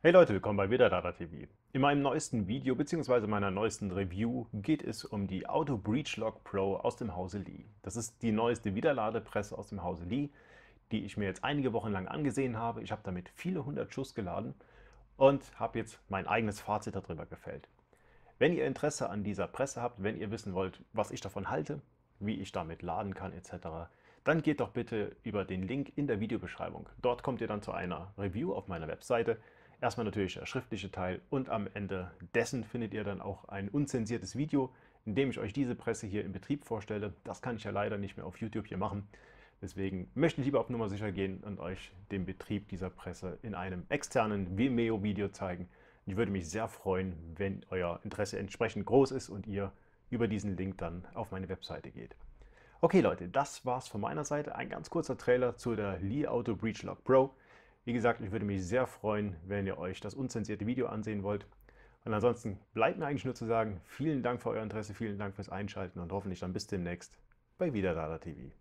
Hey Leute, willkommen bei Vedadata TV. In meinem neuesten Video bzw. meiner neuesten Review geht es um die Auto Breach Lock Pro aus dem Hause Lee. Das ist die neueste Wiederladepresse aus dem Hause Lee, die ich mir jetzt einige Wochen lang angesehen habe. Ich habe damit viele hundert Schuss geladen und habe jetzt mein eigenes Fazit darüber gefällt. Wenn ihr Interesse an dieser Presse habt, wenn ihr wissen wollt, was ich davon halte, wie ich damit laden kann etc., dann geht doch bitte über den Link in der Videobeschreibung. Dort kommt ihr dann zu einer Review auf meiner Webseite Erstmal natürlich der schriftliche Teil und am Ende dessen findet ihr dann auch ein unzensiertes Video, in dem ich euch diese Presse hier im Betrieb vorstelle. Das kann ich ja leider nicht mehr auf YouTube hier machen. Deswegen möchte ich lieber auf Nummer sicher gehen und euch den Betrieb dieser Presse in einem externen Vimeo-Video zeigen. Ich würde mich sehr freuen, wenn euer Interesse entsprechend groß ist und ihr über diesen Link dann auf meine Webseite geht. Okay Leute, das war's von meiner Seite. Ein ganz kurzer Trailer zu der Lee Auto Breach Lock Pro. Wie gesagt, ich würde mich sehr freuen, wenn ihr euch das unzensierte Video ansehen wollt. Und ansonsten bleibt mir eigentlich nur zu sagen, vielen Dank für euer Interesse, vielen Dank fürs Einschalten und hoffentlich dann bis demnächst bei Wieder TV.